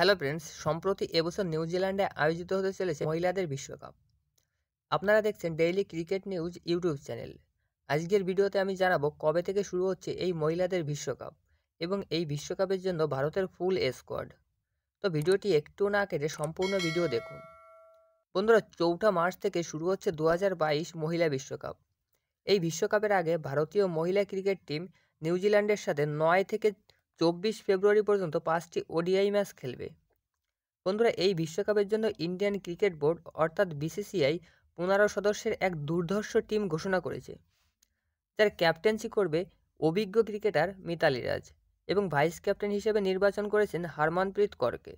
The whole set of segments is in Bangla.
হ্যালো ফ্রেন্ডস সম্প্রতি এবছর নিউজিল্যান্ডে আয়োজিত হতে চলেছে মহিলাদের বিশ্বকাপ আপনারা দেখছেন daily cricket news YouTube channel আজকের ভিডিওতে আমি জানাবো কবে থেকে শুরু হচ্ছে এই মহিলাদের বিশ্বকাপ এবং এই বিশ্বকাপের জন্য ভারতের ফুল স্কোয়াড তো ভিডিওটি একটু না কেটে সম্পূর্ণ ভিডিও দেখুন বন্ধুরা চৌঠা মার্চ থেকে শুরু হচ্ছে দু মহিলা বিশ্বকাপ এই বিশ্বকাপের আগে ভারতীয় মহিলা ক্রিকেট টিম নিউজিল্যান্ডের সাথে নয় থেকে চব্বিশ ফেব্রুয়ারি পর্যন্ত পাঁচটি ওডিআই ম্যাচ খেলবে বন্ধুরা এই বিশ্বকাপের জন্য ইন্ডিয়ান ক্রিকেট বোর্ড অর্থাৎ বিসিসিআই পনেরো সদস্যের এক দুর্ধর্ষ টিম ঘোষণা করেছে যার ক্যাপ্টেন্সি করবে অভিজ্ঞ ক্রিকেটার মিতালি রাজ এবং ভাইস ক্যাপ্টেন হিসেবে নির্বাচন করেছেন হারমানপ্রীত করকে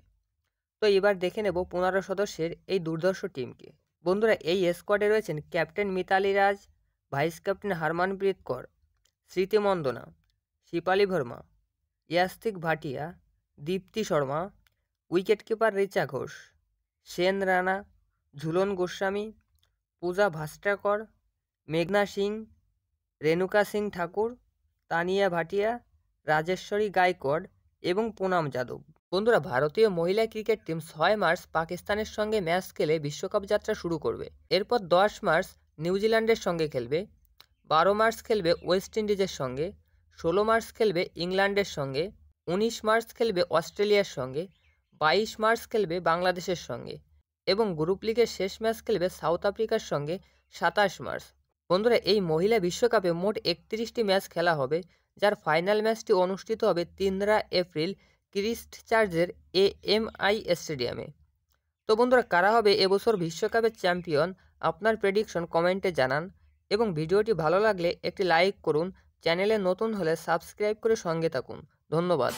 তো এবার দেখে নেব পনেরো সদস্যের এই দুর্ধর্ষ টিমকে বন্ধুরা এই স্কোয়াডে রয়েছেন captain Mithali Raj vice captain Harmanpreet Kaur Smriti Mandhana Shafali Verma Yastika Bhatia Deepti Sharma wicketkeeper Richa Ghosh Sneh Rana Jhulan Goswami Pooja Vastrakar মেঘনা সিং রেণুকা সিং ঠাকুর তানিয়া ভাটিয়া রাজেশ্বরী গায়কর এবং পুনাম যাদব বন্ধুরা ভারতীয় মহিলা ক্রিকেট টিম ছয় মার্চ পাকিস্তানের সঙ্গে ম্যাচ খেলে বিশ্বকাপ যাত্রা শুরু করবে এরপর দশ মার্চ নিউজিল্যান্ডের সঙ্গে খেলবে বারো মার্চ খেলবে ওয়েস্ট ইন্ডিজের সঙ্গে ষোলো মার্চ খেলবে ইংল্যান্ডের সঙ্গে উনিশ মার্চ খেলবে অস্ট্রেলিয়ার সঙ্গে বাইশ মার্চ খেলবে বাংলাদেশের সঙ্গে এবং গ্রুপ লিগের শেষ ম্যাচ খেলবে সাউথ আফ্রিকার সঙ্গে সাতাশ মার্চ বন্ধুরা এই মহিলা বিশ্বকাপে মোট একত্রিশটি ম্যাচ খেলা হবে যার ফাইনাল ম্যাচটি অনুষ্ঠিত হবে তিনরা এপ্রিল ক্রিস্ট চার্জের এ এম আই স্টেডিয়ামে তো বন্ধুরা কারা হবে এবছর বিশ্বকাপের চ্যাম্পিয়ন আপনার প্রেডিকশন কমেন্টে জানান এবং ভিডিওটি ভালো লাগলে একটি লাইক করুন চ্যানেলে নতুন হলে সাবস্ক্রাইব করে সঙ্গে থাকুন ধন্যবাদ